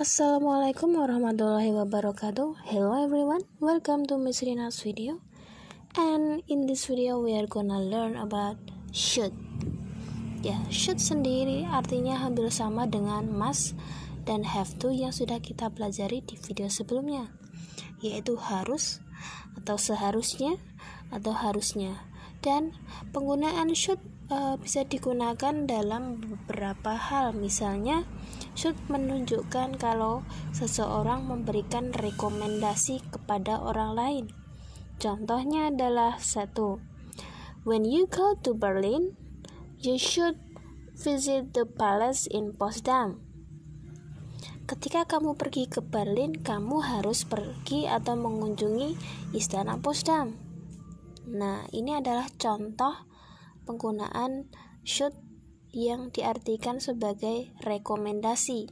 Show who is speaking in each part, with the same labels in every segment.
Speaker 1: Assalamualaikum warahmatullahi wabarakatuh. Hello everyone, welcome to Miss Rina's video. And in this video we are gonna learn about should. Ya, yeah, should sendiri artinya hampir sama dengan must dan have to yang sudah kita pelajari di video sebelumnya, yaitu harus atau seharusnya atau harusnya dan penggunaan should e, eh, bisa digunakan dalam beberapa hal misalnya should menunjukkan kalau seseorang memberikan rekomendasi kepada orang lain contohnya adalah satu when you go to Berlin you should visit the palace in Potsdam Ketika kamu pergi ke Berlin, kamu harus pergi atau mengunjungi Istana Potsdam. Nah, ini adalah contoh penggunaan should yang diartikan sebagai rekomendasi.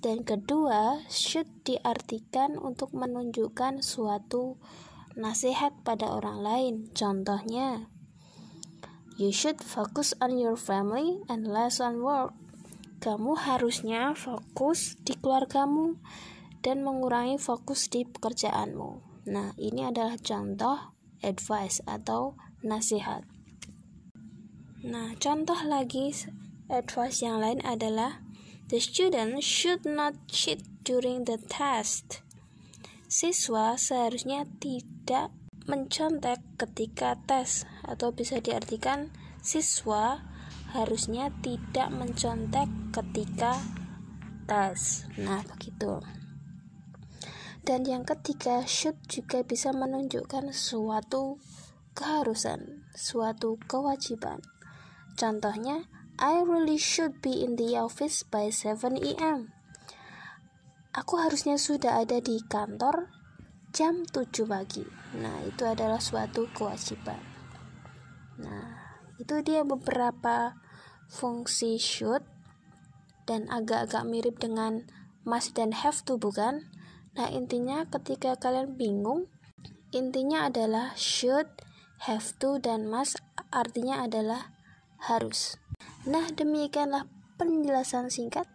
Speaker 1: Dan kedua, should diartikan untuk menunjukkan suatu nasihat pada orang lain. Contohnya, you should focus on your family and less on work. Kamu harusnya fokus di keluargamu dan mengurangi fokus di pekerjaanmu. Nah, ini adalah contoh advice atau nasihat. Nah, contoh lagi advice yang lain adalah the student should not cheat during the test. Siswa seharusnya tidak mencontek ketika tes atau bisa diartikan siswa harusnya tidak mencontek ketika tes. Nah, begitu. Dan yang ketiga, should juga bisa menunjukkan suatu keharusan, suatu kewajiban. Contohnya, I really should be in the office by 7 a.m. Aku harusnya sudah ada di kantor jam 7 pagi. Nah, itu adalah suatu kewajiban. Nah, itu dia beberapa fungsi should dan agak-agak mirip dengan must dan have to bukan? Nah, intinya ketika kalian bingung, intinya adalah should, have to, dan must artinya adalah harus. Nah, demikianlah penjelasan singkat.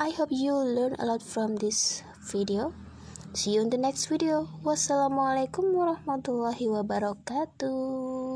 Speaker 1: I hope you learn a lot from this video. See you in the next video. Wassalamualaikum warahmatullahi wabarakatuh.